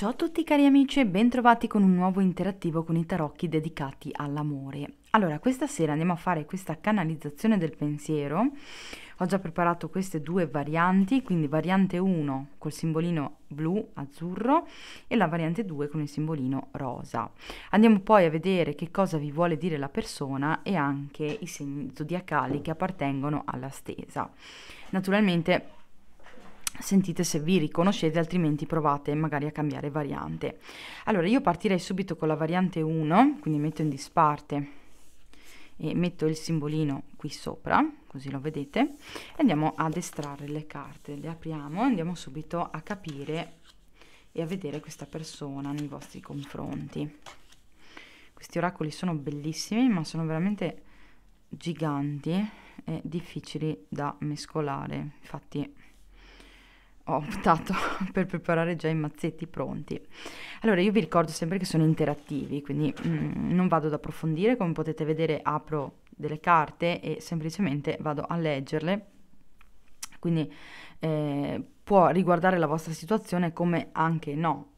Ciao a tutti cari amici e bentrovati con un nuovo interattivo con i tarocchi dedicati all'amore. Allora, questa sera andiamo a fare questa canalizzazione del pensiero. Ho già preparato queste due varianti, quindi variante 1 col simbolino blu azzurro e la variante 2 con il simbolino rosa. Andiamo poi a vedere che cosa vi vuole dire la persona e anche i segni zodiacali che appartengono alla stesa. Naturalmente sentite se vi riconoscete, altrimenti provate magari a cambiare variante. Allora, io partirei subito con la variante 1, quindi metto in disparte e metto il simbolino qui sopra, così lo vedete, e andiamo ad estrarre le carte. Le apriamo e andiamo subito a capire e a vedere questa persona nei vostri confronti. Questi oracoli sono bellissimi, ma sono veramente giganti e difficili da mescolare, infatti ho optato per preparare già i mazzetti pronti. Allora io vi ricordo sempre che sono interattivi, quindi mm, non vado ad approfondire, come potete vedere apro delle carte e semplicemente vado a leggerle, quindi eh, può riguardare la vostra situazione come anche no,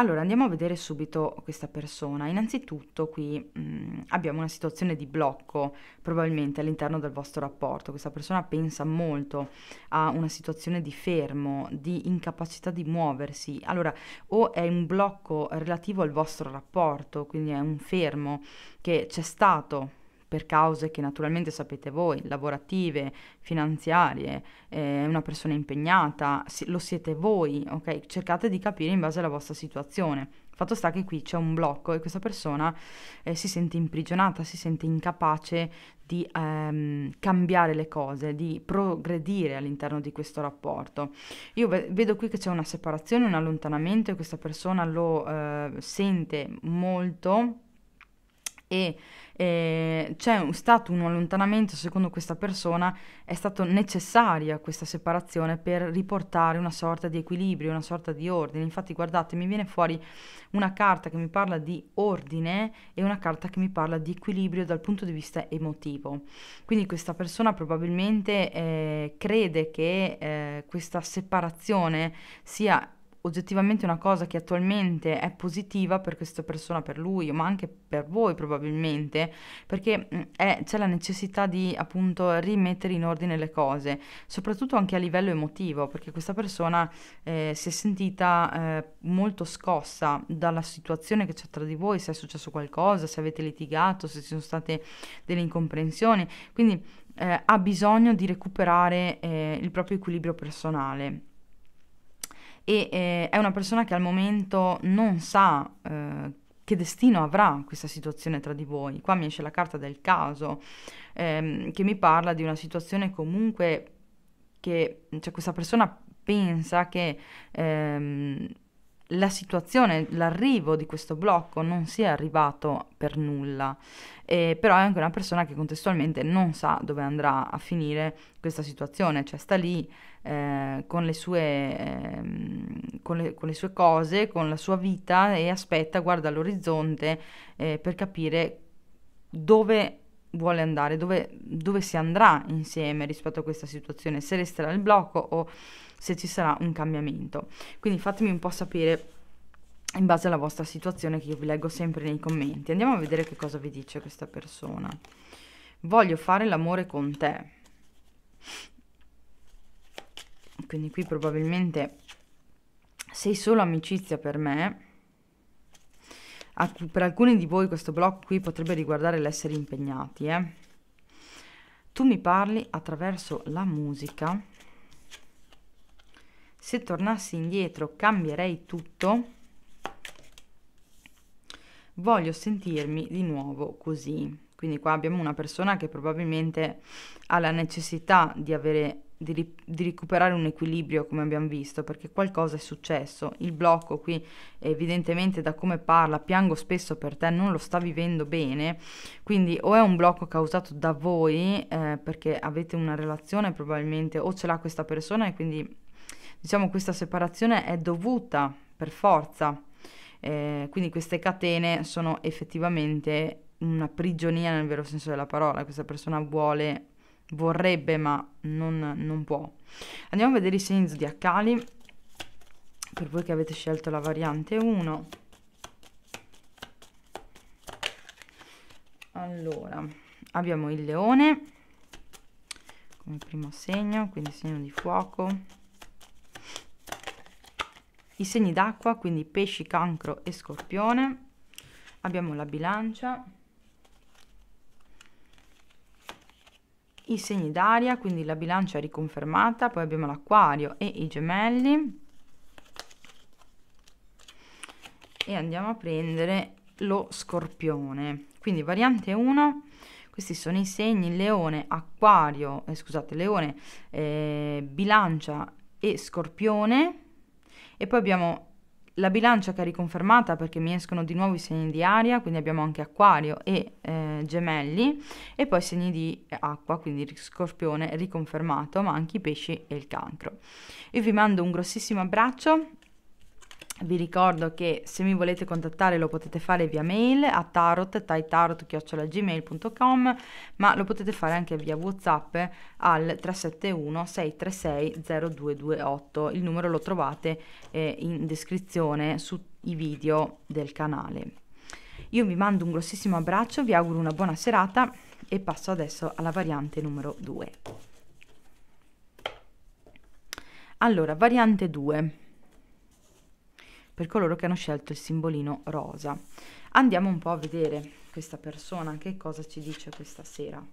allora andiamo a vedere subito questa persona. Innanzitutto qui mh, mm, abbiamo una situazione di blocco probabilmente all'interno del vostro rapporto. Questa persona pensa molto a una situazione di fermo, di incapacità di muoversi. Allora o è un blocco relativo al vostro rapporto, quindi è un fermo che c'è stato per cause che naturalmente sapete voi, lavorative, finanziarie, eh, una persona impegnata, si- lo siete voi, ok? Cercate di capire in base alla vostra situazione. Fatto sta che qui c'è un blocco e questa persona eh, si sente imprigionata, si sente incapace di ehm, cambiare le cose, di progredire all'interno di questo rapporto. Io ve- vedo qui che c'è una separazione, un allontanamento e questa persona lo eh, sente molto e eh, c'è un, stato un allontanamento, secondo questa persona è stata necessaria questa separazione per riportare una sorta di equilibrio, una sorta di ordine. Infatti guardate, mi viene fuori una carta che mi parla di ordine e una carta che mi parla di equilibrio dal punto di vista emotivo. Quindi questa persona probabilmente eh, crede che eh, questa separazione sia oggettivamente una cosa che attualmente è positiva per questa persona, per lui, ma anche per voi probabilmente, perché mm, è, c'è la necessità di appunto rimettere in ordine le cose, soprattutto anche a livello emotivo, perché questa persona eh, si è sentita eh, molto scossa dalla situazione che c'è tra di voi, se è successo qualcosa, se avete litigato, se ci sono state delle incomprensioni, quindi eh, ha bisogno di recuperare eh, il proprio equilibrio personale e eh, è una persona che al momento non sa eh, che destino avrà questa situazione tra di voi. Qua mi esce la carta del caso ehm, che mi parla di una situazione comunque che cioè, questa persona pensa che ehm, la situazione, l'arrivo di questo blocco non sia arrivato per nulla, eh, però è anche una persona che contestualmente non sa dove andrà a finire questa situazione, cioè sta lì eh, con, le sue, eh, con, le, con, le sue, cose, con la sua vita e aspetta, guarda all'orizzonte eh, per capire dove vuole andare, dove, dove, si andrà insieme rispetto a questa situazione, se resterà il blocco o se ci sarà un cambiamento. Quindi fatemi un po' sapere in base alla vostra situazione che io vi leggo sempre nei commenti. Andiamo a vedere che cosa vi dice questa persona. Voglio fare l'amore con te. Quindi qui probabilmente sei solo amicizia per me per alcuni di voi questo blocco qui potrebbe riguardare l'essere impegnati, eh? tu mi parli attraverso la musica, se tornassi indietro cambierei tutto, voglio sentirmi di nuovo così. Quindi qua abbiamo una persona che probabilmente ha la necessità di avere di, ri- di, recuperare un equilibrio come abbiamo visto perché qualcosa è successo il blocco qui evidentemente da come parla piango spesso per te non lo sta vivendo bene quindi o è un blocco causato da voi eh, perché avete una relazione probabilmente o ce l'ha questa persona e quindi diciamo questa separazione è dovuta per forza eh, quindi queste catene sono effettivamente una prigionia nel vero senso della parola questa persona vuole vorrebbe ma non, non può. Andiamo a vedere i segni zodiacali, per voi che avete scelto la variante 1. Allora, abbiamo il leone come primo segno, quindi segno di fuoco. I segni d'acqua, quindi pesci, cancro e scorpione. Abbiamo la bilancia. i segni d'aria, quindi la bilancia riconfermata, poi abbiamo l'acquario e i gemelli. E andiamo a prendere lo scorpione. Quindi variante 1, questi sono i segni leone, acquario, eh, scusate, leone, eh, bilancia e scorpione. E poi abbiamo la bilancia che è riconfermata perché mi escono di nuovo i segni di aria, quindi abbiamo anche acquario e eh, gemelli, e poi segni di acqua, quindi scorpione riconfermato, ma anche i pesci e il cancro. Io vi mando un grossissimo abbraccio vi ricordo che se mi volete contattare lo potete fare via mail a tarot, taitarot.gmail.com ma lo potete fare anche via whatsapp al 371 636 0228 il numero lo trovate eh, in descrizione sui video del canale io vi mando un grossissimo abbraccio vi auguro una buona serata e passo adesso alla variante numero 2 allora variante 2 per coloro che hanno scelto il simbolino rosa. Andiamo un po' a vedere questa persona, che cosa ci dice questa sera.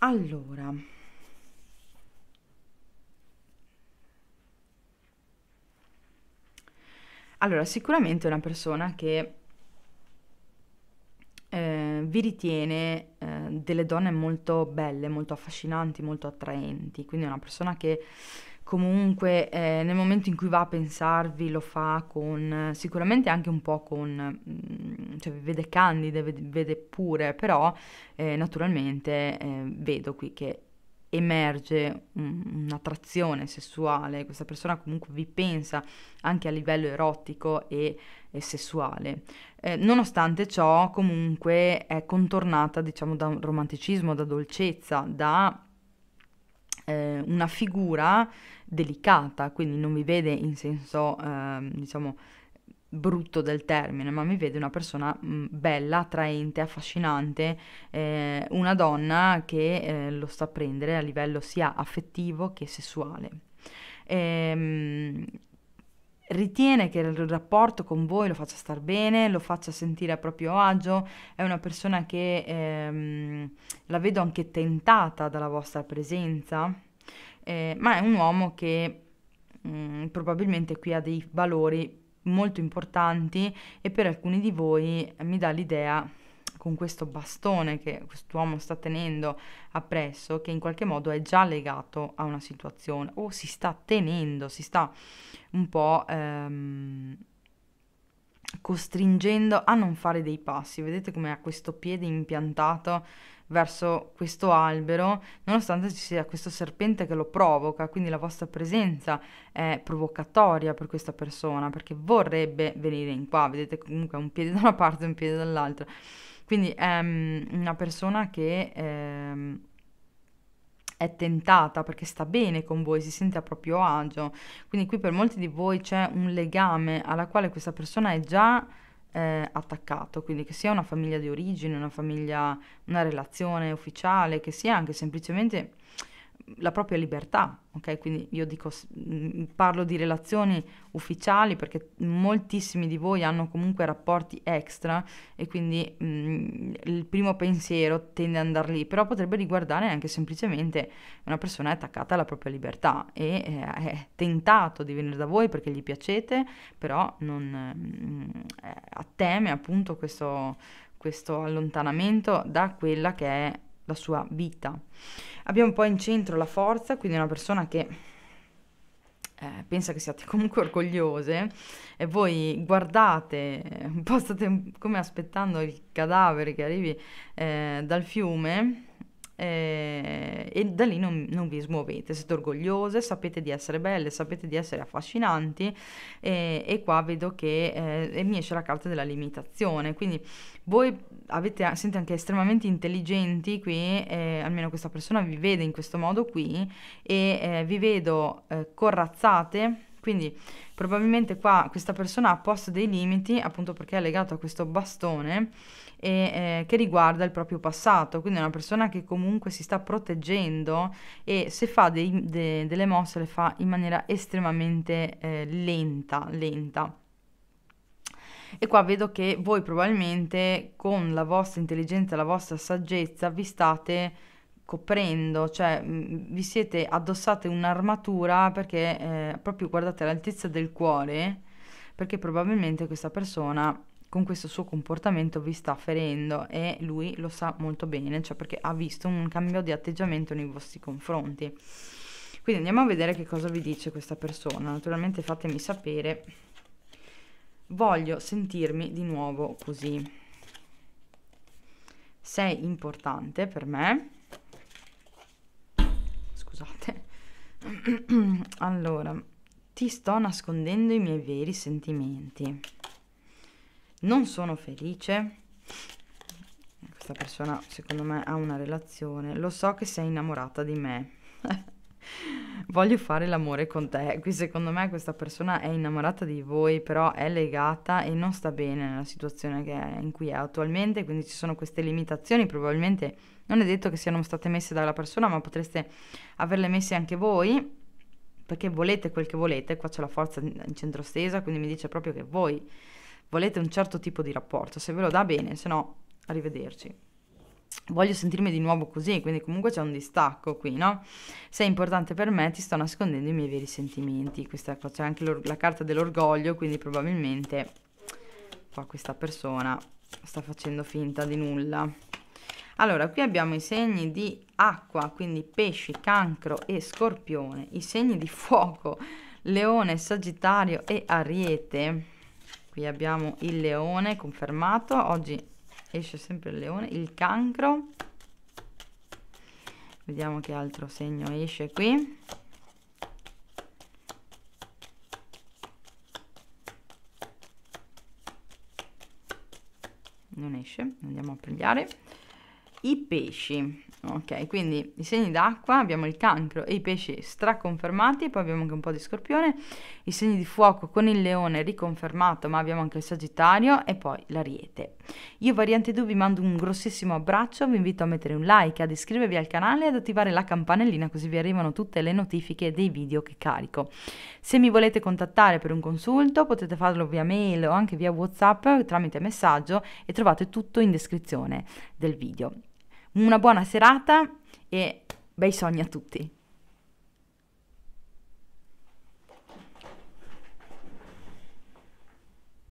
Allora, allora sicuramente è una persona che vi ritiene eh, delle donne molto belle, molto affascinanti, molto attraenti, quindi una persona che comunque eh, nel momento in cui va a pensarvi lo fa con sicuramente anche un po' con mm, cioè vi vede candide vede, vede pure però eh, naturalmente eh, vedo qui che emerge un'attrazione sessuale, questa persona comunque vi pensa anche a livello erotico e, e sessuale. Eh, nonostante ciò comunque è contornata diciamo da un romanticismo, da dolcezza, da eh, una figura delicata, quindi non vi vede in senso eh, diciamo brutto del termine, ma mi vede una persona mm, bella, attraente, affascinante, eh, una donna che eh, lo sta a prendere a livello sia affettivo che sessuale. Ehm, ritiene che il rapporto con voi lo faccia star bene, lo faccia sentire a proprio agio, è una persona che ehm, la vedo anche tentata dalla vostra presenza, eh, ma è un uomo che mh, mm, probabilmente qui ha dei valori molto importanti e per alcuni di voi eh, mi dà l'idea con questo bastone che quest'uomo sta tenendo appresso che in qualche modo è già legato a una situazione o si sta tenendo, si sta un po' ehm, costringendo a non fare dei passi. Vedete come ha questo piede impiantato verso questo albero, nonostante ci sia questo serpente che lo provoca, quindi la vostra presenza è provocatoria per questa persona perché vorrebbe venire in qua, vedete comunque un piede da una parte e un piede dall'altra. Quindi è um, ehm, una persona che um, è tentata perché sta bene con voi, si sente a proprio agio. Quindi qui per molti di voi c'è un legame alla quale questa persona è già eh, attaccato, quindi che sia una famiglia di origine, una famiglia, una relazione ufficiale, che sia anche semplicemente la propria libertà, ok? Quindi io dico, mm, parlo di relazioni ufficiali perché moltissimi di voi hanno comunque rapporti extra e quindi mh, mm, il primo pensiero tende ad andare lì, però potrebbe riguardare anche semplicemente una persona attaccata alla propria libertà e eh, è tentato di venire da voi perché gli piacete, però non, mm, eh, teme appunto questo, questo allontanamento da quella che è la sua vita. Abbiamo poi in centro la forza, quindi una persona che eh, pensa che siate comunque orgogliose e voi guardate un po' state come aspettando il cadavere che arrivi eh, dal fiume eh, e da lì non, non, vi smuovete, siete orgogliose, sapete di essere belle, sapete di essere affascinanti eh, e qua vedo che eh, mi esce la carta della limitazione, quindi voi avete, siete anche estremamente intelligenti qui, eh, almeno questa persona vi vede in questo modo qui e eh, vi vedo eh, corazzate. Quindi probabilmente qua questa persona ha posto dei limiti appunto perché è legato a questo bastone e eh, che riguarda il proprio passato, quindi è una persona che comunque si sta proteggendo e se fa dei, de, delle mosse le fa in maniera estremamente eh, lenta, lenta. E qua vedo che voi probabilmente con la vostra intelligenza, la vostra saggezza vi state coprendo, cioè mm, vi siete addossate un'armatura perché eh, proprio guardate l'altezza del cuore, perché probabilmente questa persona con questo suo comportamento vi sta ferendo e lui lo sa molto bene, cioè perché ha visto un cambio di atteggiamento nei vostri confronti. Quindi andiamo a vedere che cosa vi dice questa persona. Naturalmente fatemi sapere. Voglio sentirmi di nuovo così. Sei importante per me. Scusate. allora, ti sto nascondendo i miei veri sentimenti non sono felice, questa persona secondo me ha una relazione, lo so che sei innamorata di me. voglio fare l'amore con te. Qui secondo me questa persona è innamorata di voi, però è legata e non sta bene nella situazione è, in cui è attualmente, quindi ci sono queste limitazioni, probabilmente non è detto che siano state messe dalla persona, ma potreste averle messe anche voi, perché volete quel che volete, qua c'è la forza in centro stesa, quindi mi dice proprio che voi volete un certo tipo di rapporto, se ve lo dà bene, se no arrivederci. Voglio sentirmi di nuovo così, quindi comunque c'è un distacco qui, no? Sei importante per me ti sto nascondendo i miei veri sentimenti. Questa qua c'è anche la carta dell'orgoglio, quindi probabilmente qua questa persona sta facendo finta di nulla. Allora, qui abbiamo i segni di acqua, quindi pesci, cancro e scorpione, i segni di fuoco, leone, sagittario e ariete qui abbiamo il leone confermato oggi esce sempre il leone il cancro vediamo che altro segno esce qui non esce andiamo a pigliare i pesci. Ok, quindi i segni d'acqua, abbiamo il cancro e i pesci straconfermati, poi abbiamo anche un po' di scorpione, i segni di fuoco con il leone riconfermato, ma abbiamo anche il sagittario e poi l'ariete. Io Variante 2 vi mando un grossissimo abbraccio, vi invito a mettere un like, ad iscrivervi al canale e ad attivare la campanellina così vi arrivano tutte le notifiche dei video che carico. Se mi volete contattare per un consulto potete farlo via mail o anche via Whatsapp tramite messaggio e trovate tutto in descrizione del video. Una buona serata e bei sogni a tutti!